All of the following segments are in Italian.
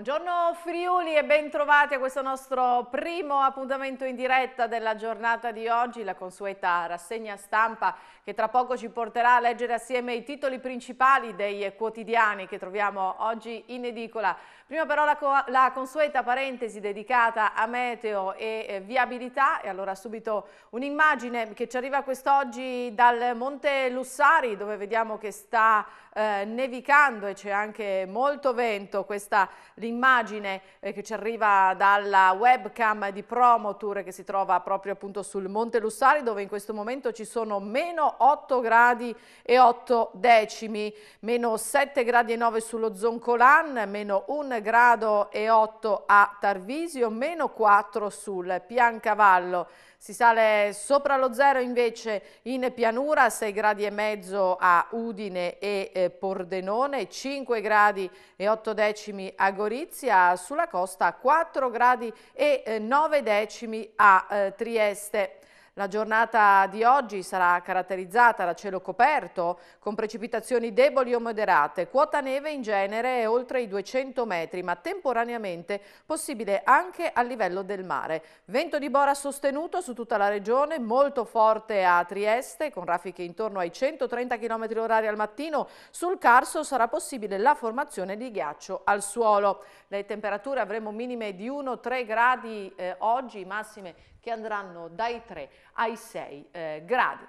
Buongiorno Friuli e bentrovati a questo nostro primo appuntamento in diretta della giornata di oggi, la consueta rassegna stampa che tra poco ci porterà a leggere assieme i titoli principali dei quotidiani che troviamo oggi in edicola. Prima però la, la, consueta parentesi dedicata a meteo e eh, viabilità e allora subito un'immagine che ci arriva quest'oggi dal Monte Lussari dove vediamo che sta eh, nevicando e c'è anche molto vento. Questa l'immagine eh, che ci arriva dalla webcam di Promotour che si trova proprio appunto sul Monte Lussari dove in questo momento ci sono meno 8 gradi e 8 decimi, meno 7 gradi e 9 sullo Zoncolan, meno 1 grado e 8 a Tarvisio, meno 4 sul Piancavallo. Si sale sopra lo zero invece in pianura, 6 gradi e mezzo a Udine e eh, Pordenone, 5 gradi e 8 decimi a Gorizia, sulla costa 4 gradi e eh, 9 decimi a eh, Trieste. La giornata di oggi sarà caratterizzata da cielo coperto, con precipitazioni deboli o moderate. Quota neve in genere è oltre i 200 metri, ma temporaneamente possibile anche a livello del mare. Vento di bora sostenuto su tutta la regione, molto forte a Trieste, con raffiche intorno ai 130 km h al mattino. Sul Carso sarà possibile la formazione di ghiaccio al suolo. Le temperature avremo minime di 1-3 gradi eh, oggi, massime che andranno dai 3 ai 6 eh, gradi.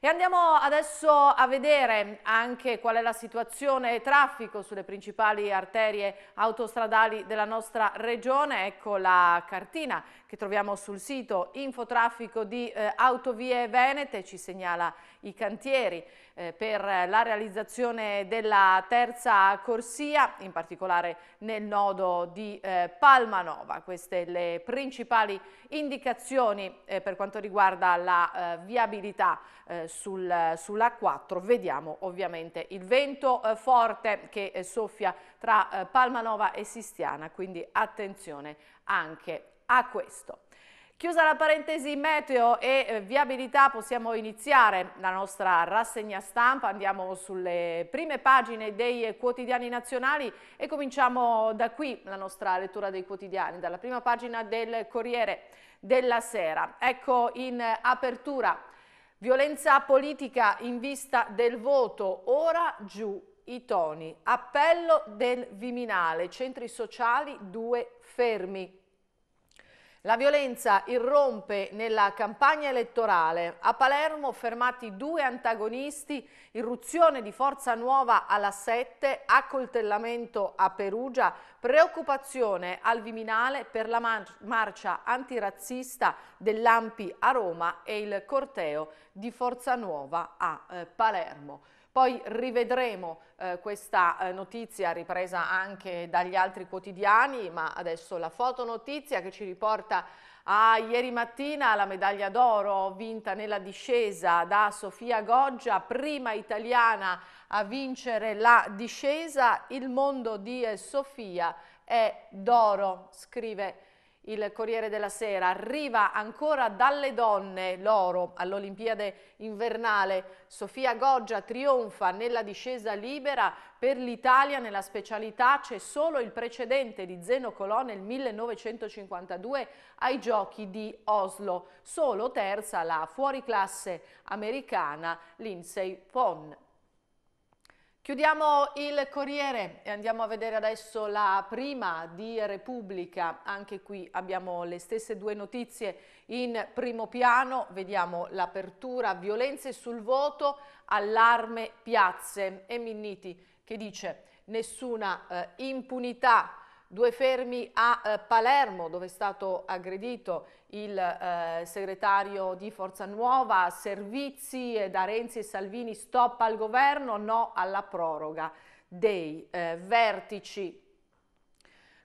E andiamo adesso a vedere anche qual è la situazione traffico sulle principali arterie autostradali della nostra regione. Ecco la cartina che troviamo sul sito Infotraffico di eh, Autovie Venete, ci segnala i cantieri eh, per la realizzazione della terza corsia, in particolare nel nodo di eh, Palmanova. Queste le principali indicazioni eh, per quanto riguarda la eh, viabilità eh, sul, sull'A4. Vediamo ovviamente il vento eh, forte che soffia tra Palmanova e Sistiana, quindi attenzione anche a questo. Chiusa la parentesi meteo e eh, viabilità possiamo iniziare la nostra rassegna stampa, andiamo sulle prime pagine dei quotidiani nazionali e cominciamo da qui la nostra lettura dei quotidiani, dalla prima pagina del Corriere della Sera. Ecco in apertura, violenza politica in vista del voto, ora giù i toni, appello del Viminale, centri sociali due fermi. La violenza irrompe nella campagna elettorale. A Palermo fermati due antagonisti, irruzione di Forza Nuova alla 7, accoltellamento a Perugia, preoccupazione al Viminale per la mar marcia antirazzista dell'Ampi a Roma e il corteo di Forza Nuova a eh, Palermo. Poi rivedremo eh, questa eh, notizia ripresa anche dagli altri quotidiani, ma adesso la fotonotizia che ci riporta a ieri mattina la medaglia d'oro vinta nella discesa da Sofia Goggia, prima italiana a vincere la discesa. Il mondo di eh, Sofia è d'oro, scrive Sofia il Corriere della Sera, arriva ancora dalle donne l'oro all'Olimpiade invernale, Sofia Goggia trionfa nella discesa libera, per l'Italia nella specialità c'è solo il precedente di Zeno Colò nel 1952 ai giochi di Oslo, solo terza la fuoriclasse americana Lindsay Vonn. Chiudiamo il Corriere e andiamo a vedere adesso la prima di Repubblica, anche qui abbiamo le stesse due notizie in primo piano, vediamo l'apertura, violenze sul voto, allarme piazze e Minniti che dice nessuna eh, impunità Due fermi a eh, Palermo dove è stato aggredito il eh, segretario di Forza Nuova, servizi da Renzi e Salvini, stop al governo, no alla proroga dei eh, vertici.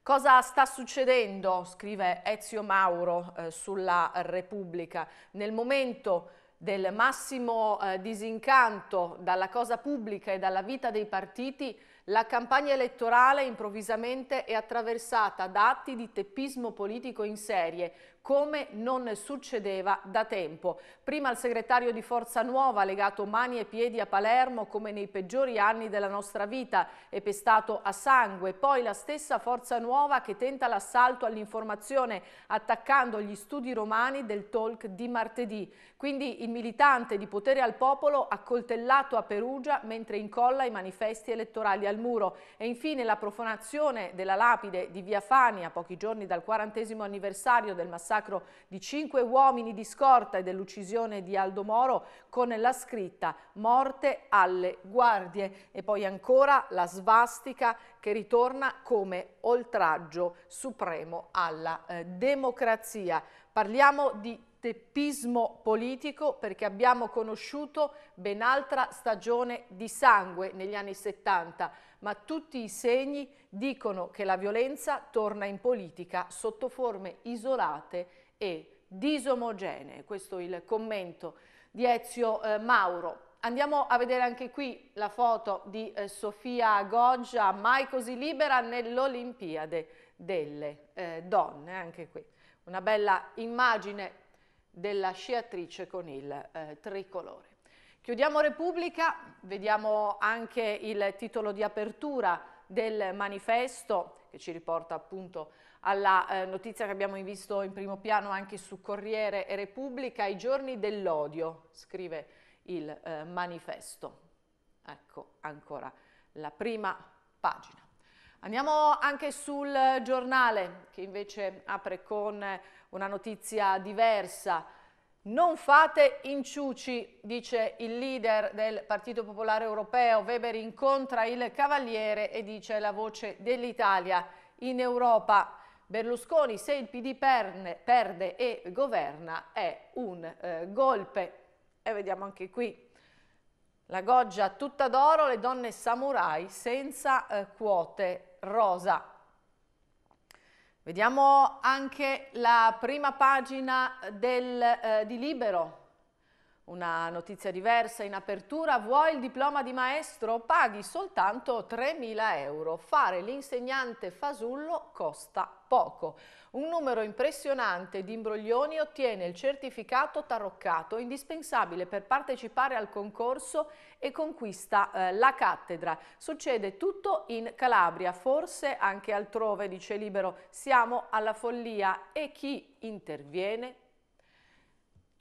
Cosa sta succedendo, scrive Ezio Mauro eh, sulla Repubblica, nel momento del massimo eh, disincanto dalla cosa pubblica e dalla vita dei partiti la campagna elettorale improvvisamente è attraversata da atti di teppismo politico in serie, come non succedeva da tempo. Prima il segretario di Forza Nuova, legato mani e piedi a Palermo come nei peggiori anni della nostra vita è pestato a sangue, poi la stessa Forza Nuova che tenta l'assalto all'informazione attaccando gli studi romani del talk di martedì. Quindi il militante di potere al popolo accoltellato a Perugia mentre incolla i manifesti elettorali al muro e infine la profanazione della lapide di Via Fania pochi giorni dal quarantesimo anniversario del massacro massacro di cinque uomini di scorta e dell'uccisione di Aldo Moro con la scritta Morte alle guardie e poi ancora la svastica che ritorna come oltraggio supremo alla eh, democrazia. Parliamo di teppismo politico perché abbiamo conosciuto ben altra stagione di sangue negli anni 70 ma tutti i segni dicono che la violenza torna in politica sotto forme isolate e disomogenee. Questo è il commento di Ezio eh, Mauro. Andiamo a vedere anche qui la foto di eh, Sofia Goggia, mai così libera nell'Olimpiade delle eh, donne, anche qui. Una bella immagine della sciatrice con il eh, tricolore. Chiudiamo Repubblica, vediamo anche il titolo di apertura del manifesto che ci riporta appunto alla eh, notizia che abbiamo visto in primo piano anche su Corriere e Repubblica, i giorni dell'odio, scrive il eh, manifesto. Ecco ancora la prima pagina. Andiamo anche sul giornale che invece apre con una notizia diversa non fate inciuci, dice il leader del Partito Popolare Europeo. Weber incontra il Cavaliere e dice la voce dell'Italia in Europa. Berlusconi, se il PD perne, perde e governa, è un eh, golpe. E vediamo anche qui la goggia tutta d'oro, le donne samurai senza eh, quote rosa. Vediamo anche la prima pagina del, eh, di Libero. Una notizia diversa in apertura, vuoi il diploma di maestro? Paghi soltanto 3.000 euro. Fare l'insegnante fasullo costa poco. Un numero impressionante di imbroglioni ottiene il certificato taroccato indispensabile per partecipare al concorso e conquista eh, la cattedra. Succede tutto in Calabria, forse anche altrove, dice Libero. Siamo alla follia e chi interviene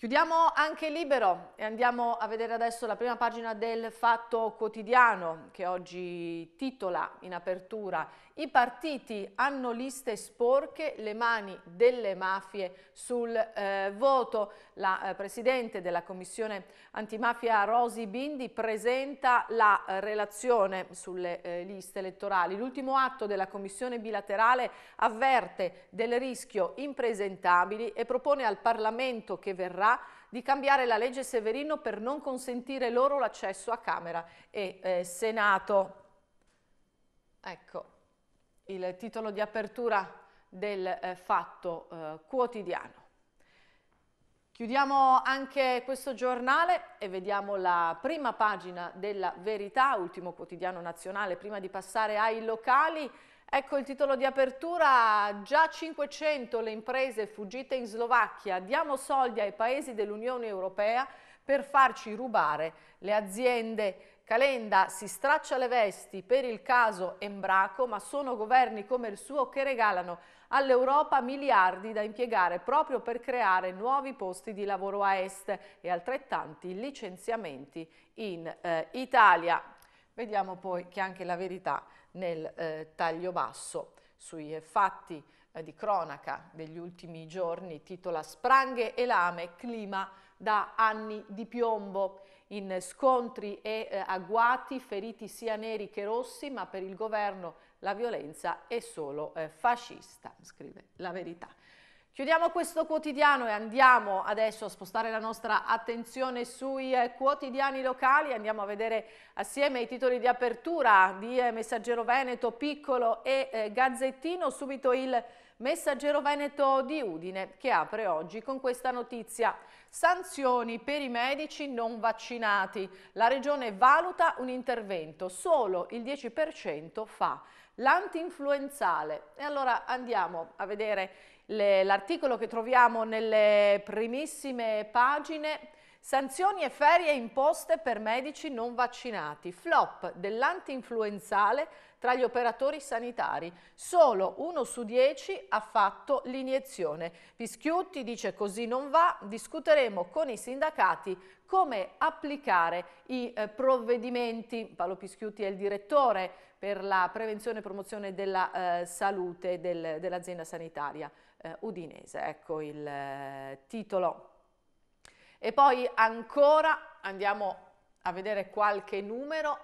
Chiudiamo anche libero e andiamo a vedere adesso la prima pagina del Fatto Quotidiano che oggi titola in apertura i partiti hanno liste sporche, le mani delle mafie sul eh, voto. La eh, Presidente della Commissione Antimafia Rosi Bindi presenta la eh, relazione sulle eh, liste elettorali. L'ultimo atto della Commissione bilaterale avverte del rischio impresentabili e propone al Parlamento che verrà di cambiare la legge Severino per non consentire loro l'accesso a Camera e eh, Senato. Ecco, il titolo di apertura del eh, fatto eh, quotidiano. Chiudiamo anche questo giornale e vediamo la prima pagina della Verità, ultimo quotidiano nazionale, prima di passare ai locali. Ecco il titolo di apertura, già 500 le imprese fuggite in Slovacchia, diamo soldi ai paesi dell'Unione Europea per farci rubare le aziende Calenda si straccia le vesti per il caso Embraco, ma sono governi come il suo che regalano all'Europa miliardi da impiegare proprio per creare nuovi posti di lavoro a est e altrettanti licenziamenti in eh, Italia. Vediamo poi che anche la verità nel eh, taglio basso sui eh, fatti di cronaca degli ultimi giorni titola Spranghe e lame, clima da anni di piombo in scontri e eh, agguati, feriti sia neri che rossi, ma per il governo la violenza è solo eh, fascista, scrive la verità. Chiudiamo questo quotidiano e andiamo adesso a spostare la nostra attenzione sui eh, quotidiani locali, andiamo a vedere assieme i titoli di apertura di eh, Messaggero Veneto, Piccolo e eh, Gazzettino, subito il Messaggero Veneto di Udine che apre oggi con questa notizia. Sanzioni per i medici non vaccinati. La regione valuta un intervento, solo il 10% fa l'antinfluenzale. E allora andiamo a vedere l'articolo che troviamo nelle primissime pagine. Sanzioni e ferie imposte per medici non vaccinati. Flop dell'antinfluenzale tra gli operatori sanitari. Solo uno su dieci ha fatto l'iniezione. Pischiutti dice così non va, discuteremo con i sindacati come applicare i eh, provvedimenti. Paolo Pischiutti è il direttore per la prevenzione e promozione della eh, salute del, dell'azienda sanitaria eh, udinese. Ecco il eh, titolo. E poi ancora andiamo a vedere qualche numero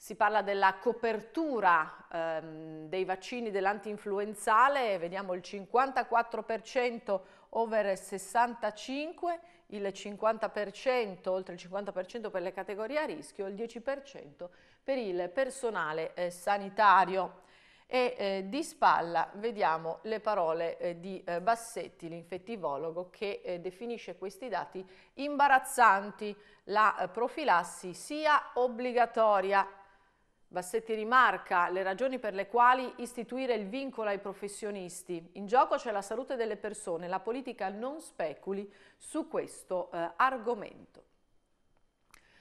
si parla della copertura ehm, dei vaccini dell'antinfluenzale, vediamo il 54% over 65, il 50%, oltre il 50% per le categorie a rischio, il 10% per il personale eh, sanitario. E eh, di spalla vediamo le parole eh, di eh, Bassetti, l'infettivologo, che eh, definisce questi dati imbarazzanti. La eh, profilassi sia obbligatoria Bassetti rimarca le ragioni per le quali istituire il vincolo ai professionisti. In gioco c'è la salute delle persone, la politica non speculi su questo eh, argomento.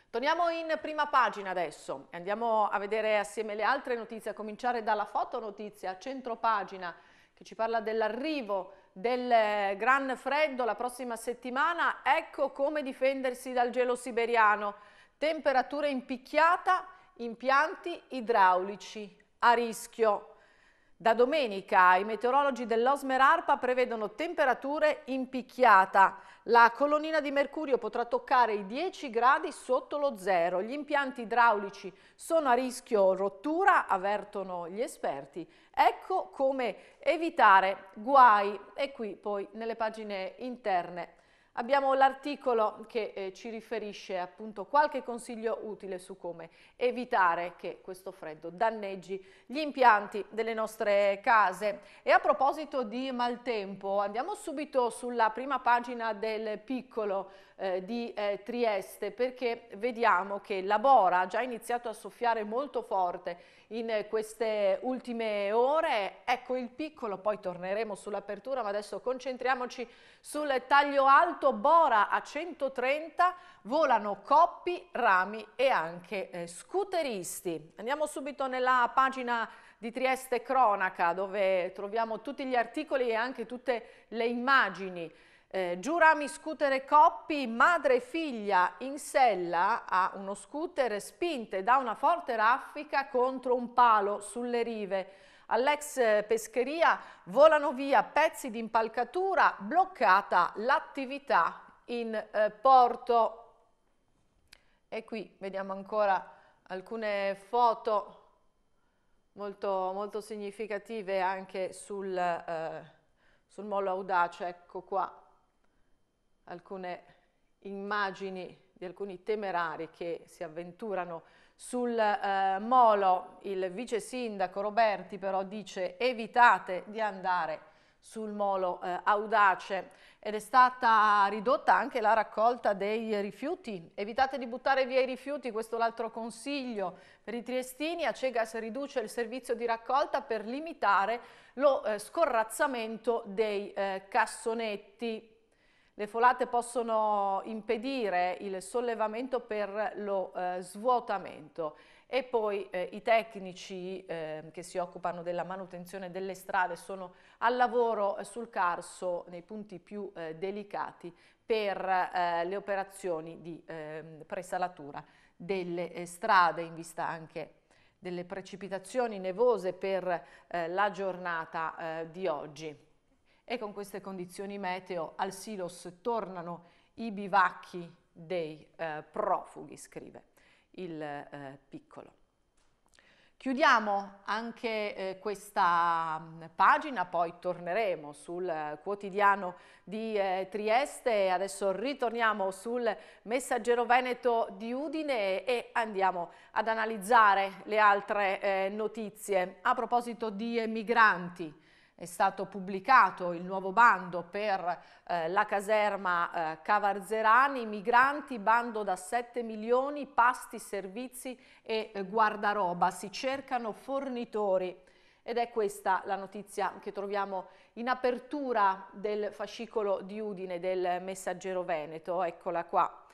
Torniamo in prima pagina adesso, e andiamo a vedere assieme le altre notizie, a cominciare dalla fotonotizia a centro pagina che ci parla dell'arrivo del eh, gran freddo la prossima settimana, ecco come difendersi dal gelo siberiano, temperature in picchiata, impianti idraulici a rischio. Da domenica i meteorologi dell'Osmer Arpa prevedono temperature in picchiata. La colonnina di mercurio potrà toccare i 10 gradi sotto lo zero. Gli impianti idraulici sono a rischio rottura, avvertono gli esperti. Ecco come evitare guai. E qui poi nelle pagine interne Abbiamo l'articolo che eh, ci riferisce appunto qualche consiglio utile su come evitare che questo freddo danneggi gli impianti delle nostre case. E a proposito di maltempo, andiamo subito sulla prima pagina del piccolo eh, di eh, Trieste perché vediamo che la Bora ha già iniziato a soffiare molto forte in queste ultime ore. Ecco il piccolo, poi torneremo sull'apertura, ma adesso concentriamoci sul taglio alto Alto Bora a 130 volano coppi, rami e anche eh, scooteristi. Andiamo subito nella pagina di Trieste Cronaca dove troviamo tutti gli articoli e anche tutte le immagini. Eh, giù rami, scooter e coppi, madre e figlia in sella a uno scooter spinte da una forte raffica contro un palo sulle rive. All'ex eh, pescheria volano via pezzi di impalcatura, bloccata l'attività in eh, porto. E qui vediamo ancora alcune foto molto, molto significative anche sul, eh, sul mollo audace. Ecco qua alcune immagini di alcuni temerari che si avventurano sul eh, molo il vice sindaco Roberti però dice evitate di andare sul molo eh, audace ed è stata ridotta anche la raccolta dei rifiuti. Evitate di buttare via i rifiuti, questo è l'altro consiglio per i triestini. A Cegas riduce il servizio di raccolta per limitare lo eh, scorrazzamento dei eh, cassonetti. Le folate possono impedire il sollevamento per lo eh, svuotamento e poi eh, i tecnici eh, che si occupano della manutenzione delle strade sono al lavoro eh, sul carso nei punti più eh, delicati per eh, le operazioni di ehm, presalatura delle eh, strade in vista anche delle precipitazioni nevose per la giornata di oggi e con queste condizioni meteo al Silos tornano i bivacchi dei eh, profughi, scrive il eh, piccolo. Chiudiamo anche eh, questa mm, pagina, poi torneremo sul eh, quotidiano di eh, Trieste adesso ritorniamo sul messaggero Veneto di Udine e andiamo ad analizzare le altre eh, notizie. A proposito di migranti, è stato pubblicato il nuovo bando per eh, la caserma eh, Cavarzerani, migranti, bando da 7 milioni, pasti, servizi e eh, guardaroba, si cercano fornitori. Ed è questa la notizia che troviamo in apertura del fascicolo di Udine del Messaggero Veneto, eccola qua.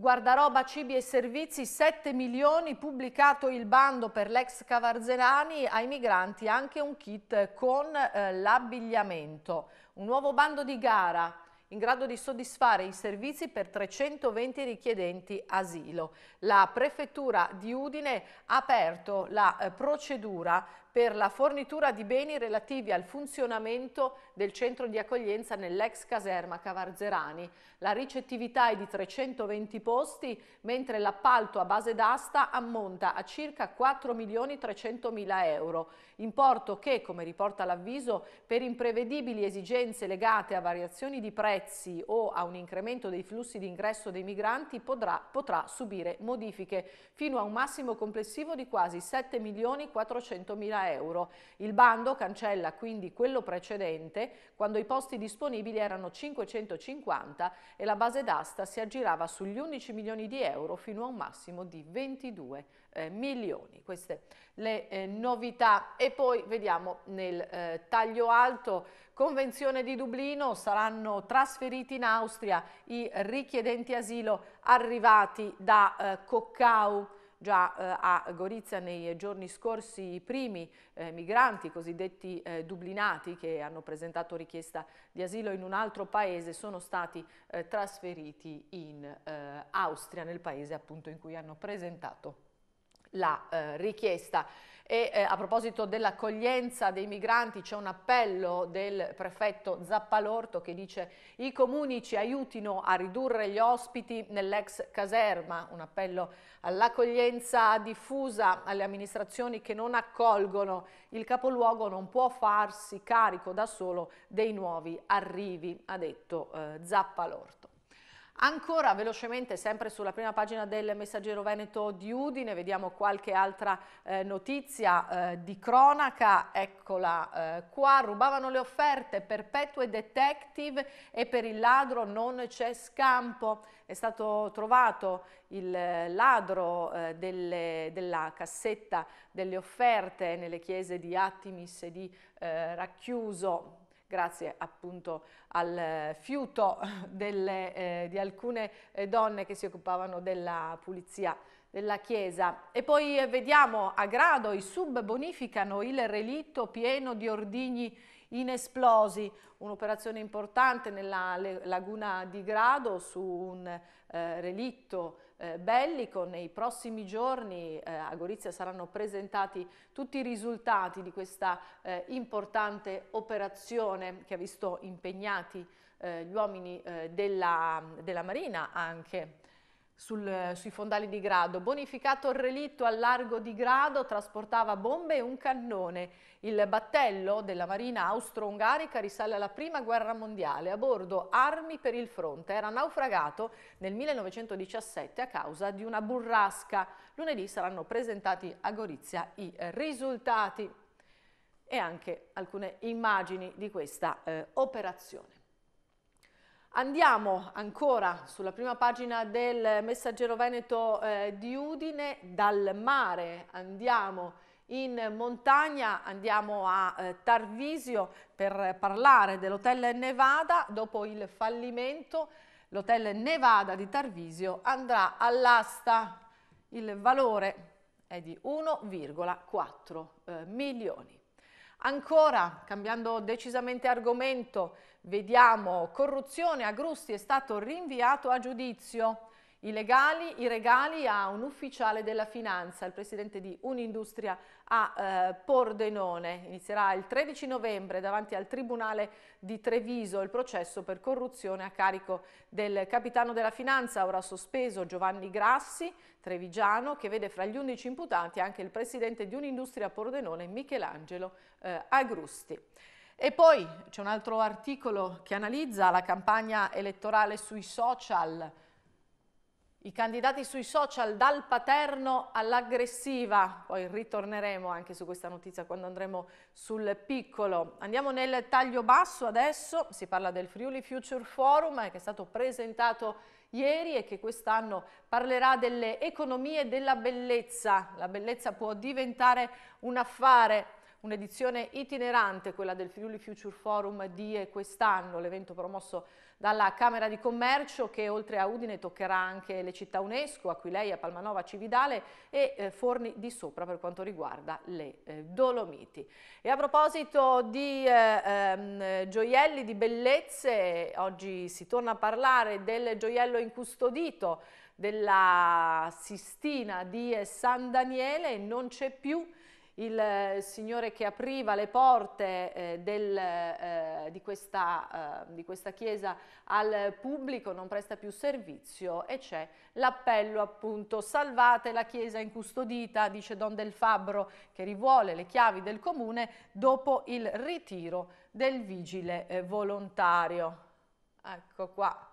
Guardaroba Cibi e Servizi 7 milioni, pubblicato il bando per l'ex Cavarzenani, ai migranti anche un kit con eh, l'abbigliamento. Un nuovo bando di gara in grado di soddisfare i servizi per 320 richiedenti asilo. La Prefettura di Udine ha aperto la eh, procedura per la fornitura di beni relativi al funzionamento del centro di accoglienza nell'ex caserma Cavarzerani. La ricettività è di 320 posti, mentre l'appalto a base d'asta ammonta a circa 4 milioni 300 mila euro, importo che, come riporta l'avviso, per imprevedibili esigenze legate a variazioni di prezzi o a un incremento dei flussi di ingresso dei migranti potrà, potrà subire modifiche, fino a un massimo complessivo di quasi 7 milioni 400 mila euro euro. Il bando cancella quindi quello precedente quando i posti disponibili erano 550 e la base d'asta si aggirava sugli 11 milioni di euro fino a un massimo di 22 eh, milioni. Queste le eh, novità e poi vediamo nel eh, taglio alto Convenzione di Dublino saranno trasferiti in Austria i richiedenti asilo arrivati da eh, Coccau già eh, a Gorizia nei giorni scorsi i primi eh, migranti cosiddetti eh, dublinati che hanno presentato richiesta di asilo in un altro paese sono stati eh, trasferiti in eh, Austria, nel paese appunto in cui hanno presentato la eh, richiesta. E eh, a proposito dell'accoglienza dei migranti c'è un appello del prefetto Zappalorto che dice i comuni ci aiutino a ridurre gli ospiti nell'ex caserma, un appello all'accoglienza diffusa alle amministrazioni che non accolgono. Il capoluogo non può farsi carico da solo dei nuovi arrivi, ha detto eh, Zappalorto. Ancora velocemente, sempre sulla prima pagina del Messaggero Veneto di Udine, vediamo qualche altra eh, notizia eh, di cronaca, eccola eh, qua, rubavano le offerte, perpetue detective e per il ladro non c'è scampo, è stato trovato il eh, ladro eh, delle, della cassetta delle offerte nelle chiese di Attimis e di eh, Racchiuso, grazie appunto al fiuto delle, eh, di alcune eh, donne che si occupavano della pulizia della chiesa. E poi eh, vediamo a grado i sub bonificano il relitto pieno di ordigni inesplosi, un'operazione importante nella laguna di Grado su un eh, relitto eh, bellico. Nei prossimi giorni eh, a Gorizia saranno presentati tutti i risultati di questa eh, importante operazione che ha visto impegnati eh, gli uomini eh, della, della Marina anche sul, sui fondali di Grado. Bonificato il relitto al largo di Grado, trasportava bombe e un cannone. Il battello della marina austro-ungarica risale alla prima guerra mondiale. A bordo armi per il fronte. Era naufragato nel 1917 a causa di una burrasca. Lunedì saranno presentati a Gorizia i risultati e anche alcune immagini di questa eh, operazione. Andiamo ancora sulla prima pagina del Messaggero Veneto eh, di Udine, dal mare andiamo in montagna, andiamo a eh, Tarvisio per parlare dell'hotel Nevada, dopo il fallimento l'hotel Nevada di Tarvisio andrà all'asta, il valore è di 1,4 eh, milioni. Ancora, cambiando decisamente argomento, Vediamo, corruzione a Grusti è stato rinviato a giudizio. I, legali, I, regali a un ufficiale della finanza, il presidente di Unindustria a eh, Pordenone. Inizierà il 13 novembre davanti al Tribunale di Treviso il processo per corruzione a carico del capitano della finanza, ora sospeso Giovanni Grassi, trevigiano, che vede fra gli 11 imputati anche il presidente di Unindustria a Pordenone, Michelangelo eh, Agrusti. E poi c'è un altro articolo che analizza la campagna elettorale sui social, i candidati sui social dal paterno all'aggressiva, poi ritorneremo anche su questa notizia quando andremo sul piccolo. Andiamo nel taglio basso adesso, si parla del Friuli Future Forum eh, che è stato presentato ieri e che quest'anno parlerà delle economie della bellezza. La bellezza può diventare un affare un'edizione itinerante, quella del Friuli Future Forum di quest'anno, l'evento promosso dalla Camera di Commercio che oltre a Udine toccherà anche le città UNESCO, Aquileia, Palmanova, Cividale e eh, Forni di Sopra per quanto riguarda le eh, Dolomiti. E a proposito di eh, ehm, gioielli, di bellezze, oggi si torna a parlare del gioiello incustodito della Sistina di San Daniele, non c'è più il eh, signore che apriva le porte eh, del, eh, di, questa, eh, di, questa, chiesa al pubblico non presta più servizio e c'è l'appello appunto salvate la chiesa incustodita, dice Don Del Fabbro che rivuole le chiavi del comune dopo il ritiro del vigile eh, volontario. Ecco qua.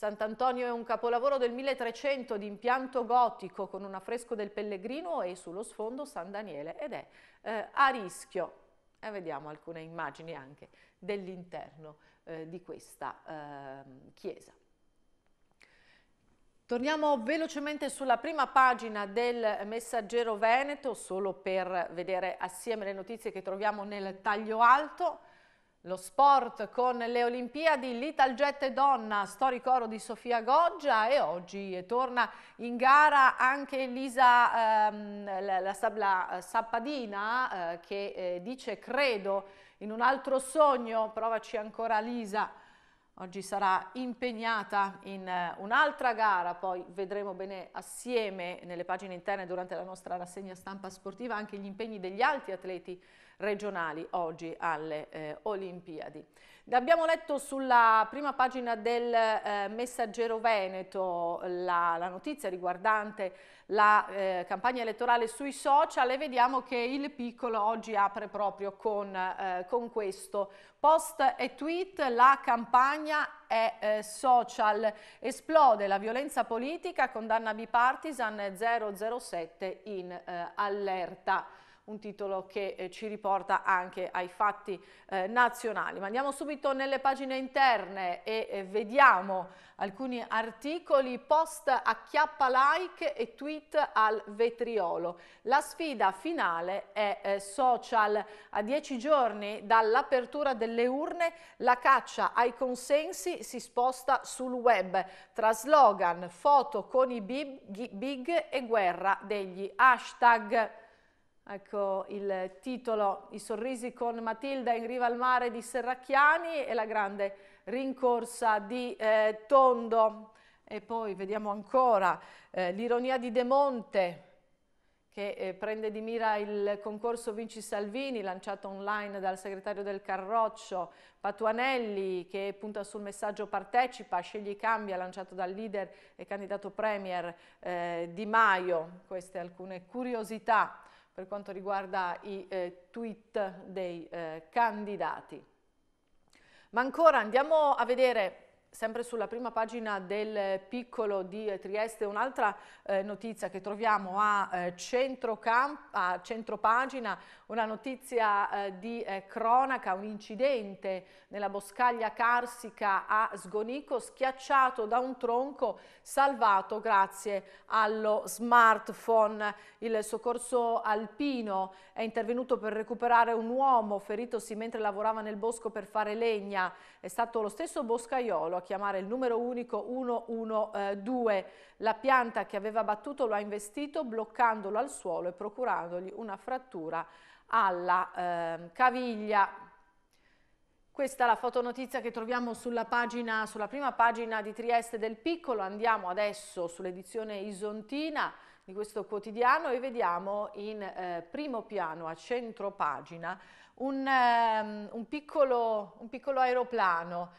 Sant'Antonio è un capolavoro del 1300 di impianto gotico con un affresco del Pellegrino e sullo sfondo San Daniele ed è eh, a rischio. E eh, vediamo alcune immagini anche dell'interno eh, di questa eh, chiesa. Torniamo velocemente sulla prima pagina del Messaggero Veneto, solo per vedere assieme le notizie che troviamo nel taglio alto. Lo sport con le Olimpiadi, e donna, storico oro di Sofia Goggia e oggi torna in gara anche Lisa ehm, la, la, la, eh, Sappadina eh, che eh, dice credo in un altro sogno, provaci ancora Lisa, oggi sarà impegnata in eh, un'altra gara, poi vedremo bene assieme nelle pagine interne durante la nostra rassegna stampa sportiva anche gli impegni degli altri atleti regionali oggi alle eh, Olimpiadi. Abbiamo letto sulla prima pagina del eh, Messaggero Veneto la, la, notizia riguardante la eh, campagna elettorale sui social e vediamo che il piccolo oggi apre proprio con, eh, con questo post e tweet la campagna è eh, social esplode la violenza politica condanna bipartisan 007 in eh, allerta un titolo che eh, ci riporta anche ai fatti eh, nazionali. Ma andiamo subito nelle pagine interne e eh, vediamo alcuni articoli post acchiappa like e tweet al vetriolo. La sfida finale è eh, social. A dieci giorni dall'apertura delle urne la caccia ai consensi si sposta sul web tra slogan, foto con i big, big e guerra degli hashtag. Ecco il titolo, I sorrisi con Matilda in riva al mare di Serracchiani e la grande rincorsa di eh, Tondo. E poi vediamo ancora eh, l'ironia di De Monte che eh, prende di mira il concorso Vinci Salvini lanciato online dal segretario del Carroccio, Patuanelli che punta sul messaggio partecipa, scegli cambia lanciato dal leader e candidato premier eh, Di Maio. Queste alcune curiosità per quanto riguarda i eh, tweet dei eh, candidati. Ma ancora andiamo a vedere Sempre sulla prima pagina del piccolo di Trieste un'altra eh, notizia che troviamo a, eh, a centropagina, una notizia eh, di eh, cronaca, un incidente nella boscaglia carsica a Sgonico, schiacciato da un tronco, salvato grazie allo smartphone. Il soccorso alpino è intervenuto per recuperare un uomo feritosi mentre lavorava nel bosco per fare legna è stato lo stesso Boscaiolo a chiamare il numero unico 112. Eh, la pianta che aveva battuto lo ha investito bloccandolo al suolo e procurandogli una frattura alla eh, caviglia. Questa è la fotonotizia che troviamo sulla, pagina, sulla prima pagina di Trieste del Piccolo. Andiamo adesso sull'edizione isontina di questo quotidiano e vediamo in eh, primo piano a centro pagina un, um, un, piccolo, un piccolo aeroplano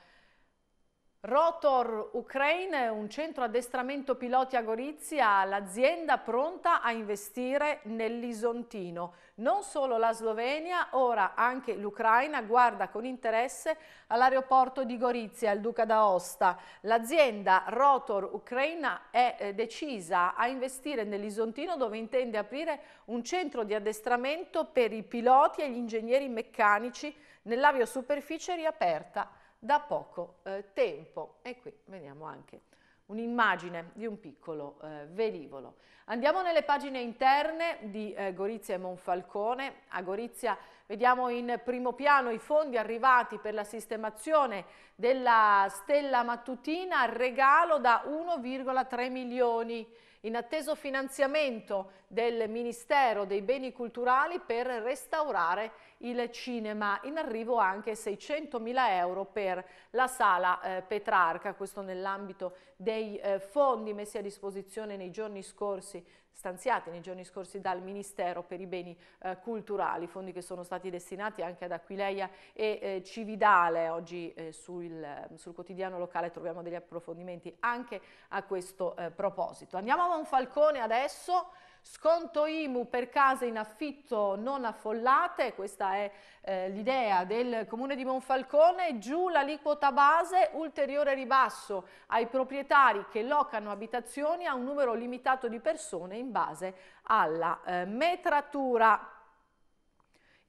Rotor Ukraine, un centro addestramento piloti a Gorizia, l'azienda pronta a investire nell'Isontino. Non solo la Slovenia, ora anche l'Ucraina guarda con interesse all'aeroporto di Gorizia, il Duca d'Aosta. L'azienda Rotor Ucraina è eh, decisa a investire nell'Isontino dove intende aprire un centro di addestramento per i piloti e gli ingegneri meccanici nell'aviosuperficie riaperta da poco eh, tempo. E qui vediamo anche un'immagine di un piccolo eh, velivolo. Andiamo nelle pagine interne di eh, Gorizia e Monfalcone. A Gorizia vediamo in primo piano i fondi arrivati per la sistemazione della stella mattutina, regalo da 1,3 milioni in atteso finanziamento del Ministero dei Beni Culturali per restaurare il il cinema. In arrivo anche 600.000 euro per la sala eh, Petrarca, questo nell'ambito dei eh, fondi messi a disposizione nei giorni scorsi stanziati nei giorni scorsi dal Ministero per i beni eh, culturali, fondi che sono stati destinati anche ad Aquileia e eh, Cividale. Oggi eh, sul, sul, quotidiano locale troviamo degli approfondimenti anche a questo eh, proposito. Andiamo a Monfalcone adesso. Sconto IMU per case in affitto non affollate, questa è eh, l'idea del Comune di Monfalcone, giù l'aliquota base, ulteriore ribasso ai proprietari che locano abitazioni a un numero limitato di persone in base alla eh, metratura.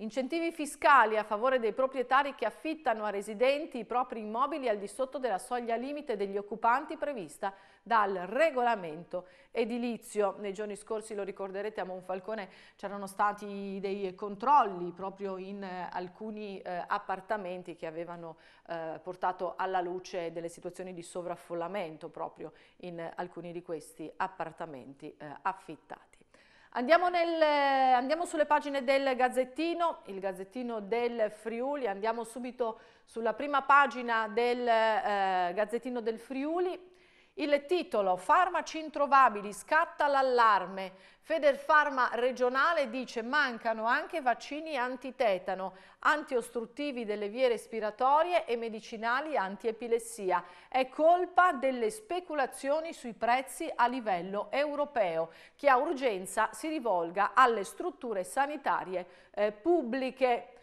Incentivi fiscali a favore dei proprietari che affittano a residenti i propri immobili al di sotto della soglia limite degli occupanti prevista dal regolamento edilizio. Nei giorni scorsi, lo ricorderete, a Monfalcone c'erano stati dei controlli proprio in eh, alcuni eh, appartamenti che avevano eh, portato alla luce delle situazioni di sovraffollamento proprio in alcuni di questi appartamenti eh, affittati. Andiamo, nel, andiamo, sulle pagine del Gazzettino, il Gazzettino del Friuli, andiamo subito sulla prima pagina del eh, Gazzettino del Friuli il titolo Farmaci introvabili scatta l'allarme. Federfarma regionale dice mancano anche vaccini antitetano, antiostruttivi delle vie respiratorie e medicinali antiepilessia. È colpa delle speculazioni sui prezzi a livello europeo. Chi ha urgenza si rivolga alle strutture sanitarie eh, pubbliche.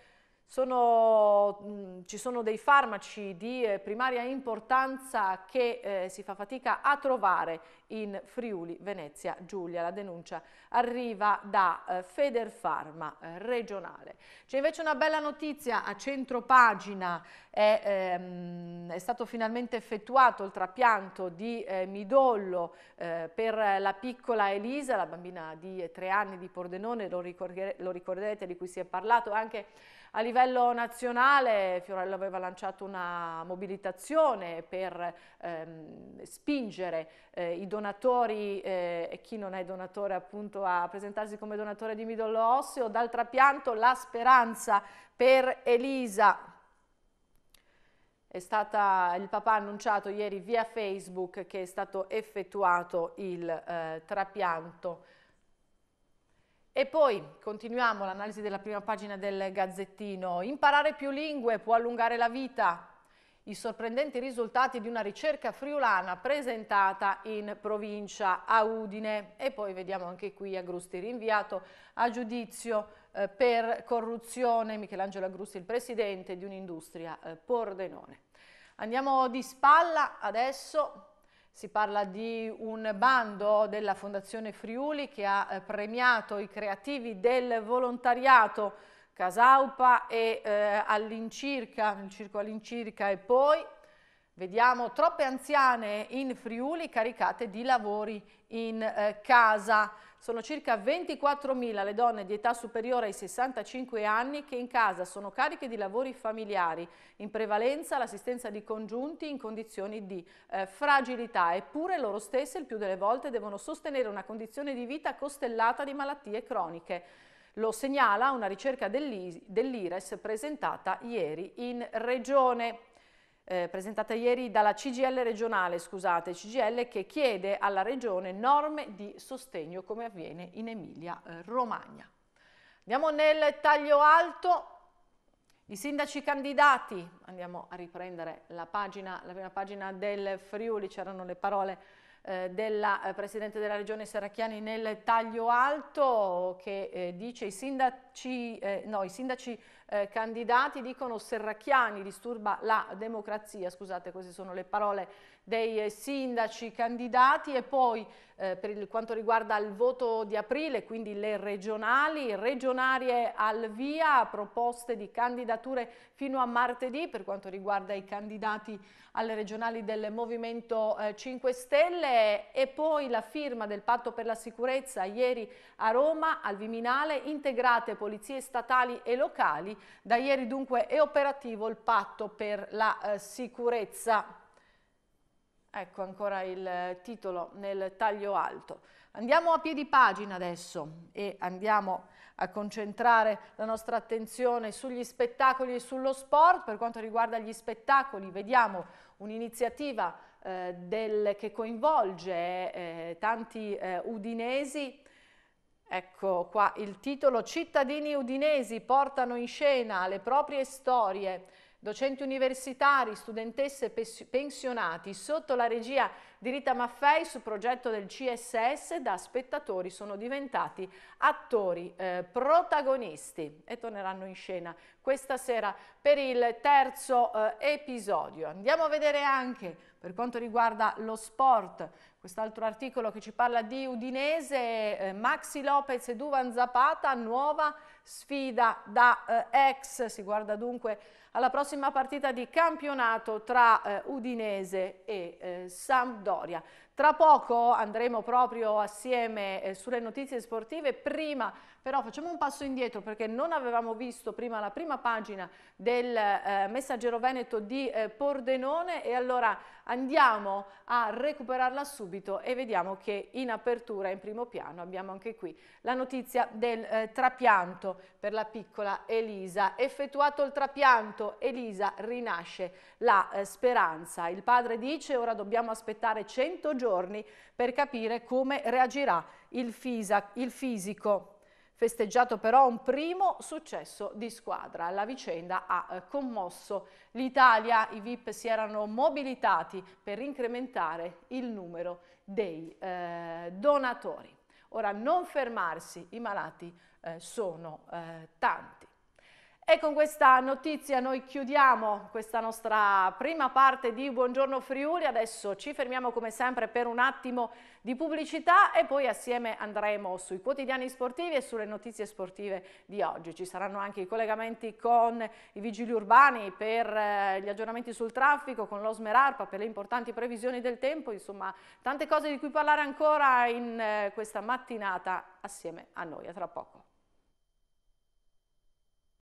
Sono, mm, ci sono dei farmaci di eh, primaria importanza che eh, si fa fatica a trovare in Friuli, Venezia, Giulia. La denuncia arriva da eh, Federfarma eh, regionale. C'è invece una bella notizia a centro pagina, è, ehm, è stato finalmente effettuato il trapianto di eh, midollo eh, per la piccola Elisa, la bambina di eh, tre anni di Pordenone, lo, ricordere, lo ricorderete di cui si è parlato anche a livello nazionale Fiorello aveva lanciato una mobilitazione per ehm, spingere eh, i donatori donatori eh, e chi non è donatore appunto a presentarsi come donatore di midollo osseo, dal trapianto la speranza per Elisa. È stata, il papà ha annunciato ieri via Facebook che è stato effettuato il eh, trapianto. E poi continuiamo l'analisi della prima pagina del Gazzettino. Imparare più lingue può allungare la vita i sorprendenti risultati di una ricerca friulana presentata in provincia a Udine e poi vediamo anche qui Agrusti rinviato a giudizio eh, per corruzione, Michelangelo Agrusti il presidente di un'industria eh, Pordenone. Andiamo di spalla adesso, si parla di un bando della Fondazione Friuli che ha eh, premiato i creativi del volontariato Casaupa e eh, all'incirca, nel circo all'incirca e poi vediamo troppe anziane in Friuli caricate di lavori in eh, casa. Sono circa 24.000 le donne di età superiore ai 65 anni che in casa sono cariche di lavori familiari, in prevalenza l'assistenza di congiunti in condizioni di eh, fragilità, eppure loro stesse il più delle volte devono sostenere una condizione di vita costellata di malattie croniche. Lo segnala una ricerca dell'IRES presentata ieri in regione. Eh, presentata ieri dalla CGL regionale, scusate, CGL che chiede alla regione norme di sostegno come avviene in Emilia-Romagna. Eh, andiamo nel taglio alto, i sindaci candidati, andiamo a riprendere la, pagina, la prima pagina del Friuli, c'erano le parole eh, della eh, Presidente della Regione Serracchiani nel taglio alto che eh, dice i sindaci, eh, no, i sindaci eh, candidati dicono Serracchiani disturba la democrazia, scusate queste sono le parole dei eh, sindaci candidati e poi eh, per il, quanto riguarda il voto di aprile, quindi le regionali, regionarie al via, proposte di candidature fino a martedì per quanto riguarda i candidati alle regionali del Movimento eh, 5 Stelle e poi la firma del patto per la sicurezza ieri a Roma, al Viminale, integrate polizie statali e locali, da ieri dunque è operativo il patto per la eh, sicurezza. Ecco ancora il eh, titolo nel taglio alto. Andiamo a piedi pagina adesso e andiamo a concentrare la nostra attenzione sugli spettacoli e sullo sport. Per quanto riguarda gli spettacoli vediamo un'iniziativa eh, che coinvolge eh, tanti eh, udinesi. Ecco qua il titolo Cittadini udinesi portano in scena le proprie storie docenti universitari, studentesse e pensionati sotto la regia di Rita Maffei su progetto del CSS da spettatori sono diventati attori eh, protagonisti e torneranno in scena questa sera per il terzo eh, episodio. Andiamo a vedere anche per quanto riguarda lo sport, quest'altro articolo che ci parla di Udinese, eh, Maxi Lopez e Duvan Zapata, nuova sfida da eh, ex, si guarda dunque alla prossima partita di campionato tra eh, Udinese e eh, Sampdoria. Tra poco andremo proprio assieme eh, sulle notizie sportive, prima però facciamo un passo indietro perché non avevamo visto prima la prima pagina del eh, Messaggero Veneto di eh, Pordenone e allora Andiamo a recuperarla subito e vediamo che in apertura, in primo piano, abbiamo anche qui la notizia del eh, trapianto per la piccola Elisa. Effettuato il trapianto, Elisa rinasce la eh, speranza. Il padre dice ora dobbiamo aspettare 100 giorni per capire come reagirà il, fisa, il fisico festeggiato però un primo successo di squadra. La vicenda ha eh, commosso l'Italia, i VIP si erano mobilitati per incrementare il numero dei eh, donatori. Ora non fermarsi, i malati eh, sono eh, tanti. E con questa notizia noi chiudiamo questa nostra prima parte di Buongiorno Friuli, adesso ci fermiamo come sempre per un attimo di pubblicità e poi assieme andremo sui quotidiani sportivi e sulle notizie sportive di oggi. Ci saranno anche i collegamenti con i vigili urbani per eh, gli aggiornamenti sul traffico, con l'Osmerarpa per le importanti previsioni del tempo, insomma tante cose di cui parlare ancora in eh, questa mattinata assieme a noi. A tra poco.